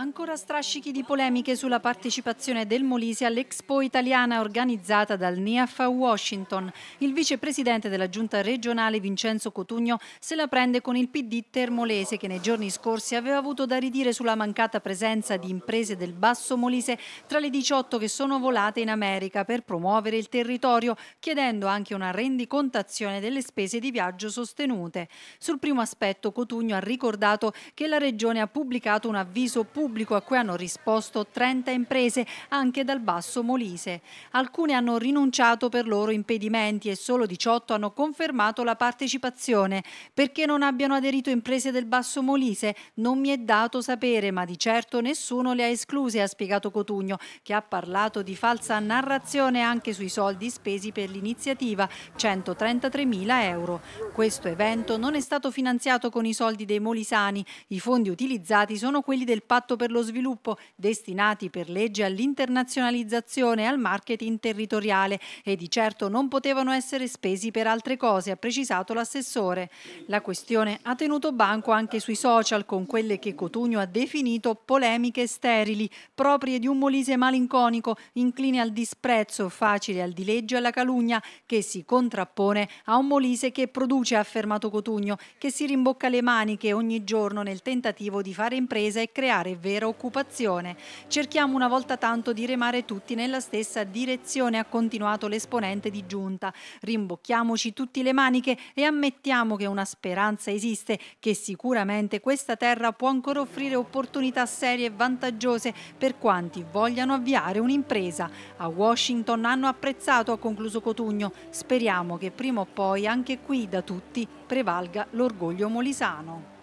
Ancora strascichi di polemiche sulla partecipazione del Molise all'Expo italiana organizzata dal NIAF a Washington. Il vicepresidente della giunta regionale Vincenzo Cotugno se la prende con il PD termolese che nei giorni scorsi aveva avuto da ridire sulla mancata presenza di imprese del Basso Molise tra le 18 che sono volate in America per promuovere il territorio, chiedendo anche una rendicontazione delle spese di viaggio sostenute. Sul primo aspetto Cotugno ha ricordato che la regione ha pubblicato un avviso pubblico pubblico a cui hanno risposto 30 imprese anche dal basso Molise. Alcune hanno rinunciato per loro impedimenti e solo 18 hanno confermato la partecipazione. Perché non abbiano aderito imprese del basso Molise non mi è dato sapere, ma di certo nessuno le ha escluse, ha spiegato Cotugno, che ha parlato di falsa narrazione anche sui soldi spesi per l'iniziativa, 133.000 euro. Questo evento non è stato finanziato con i soldi dei molisani, i fondi utilizzati sono quelli del patto patto per lo sviluppo destinati per legge all'internazionalizzazione e al marketing territoriale e di certo non potevano essere spesi per altre cose, ha precisato l'assessore. La questione ha tenuto banco anche sui social con quelle che Cotugno ha definito polemiche sterili, proprie di un Molise malinconico, incline al disprezzo, facile al dileggio e alla calunnia, che si contrappone a un Molise che produce, ha affermato Cotugno, che si rimbocca le maniche ogni giorno nel tentativo di fare impresa e creare vera occupazione. Cerchiamo una volta tanto di remare tutti nella stessa direzione, ha continuato l'esponente di giunta. Rimbocchiamoci tutti le maniche e ammettiamo che una speranza esiste, che sicuramente questa terra può ancora offrire opportunità serie e vantaggiose per quanti vogliano avviare un'impresa. A Washington hanno apprezzato, ha concluso Cotugno. Speriamo che prima o poi anche qui da tutti prevalga l'orgoglio molisano.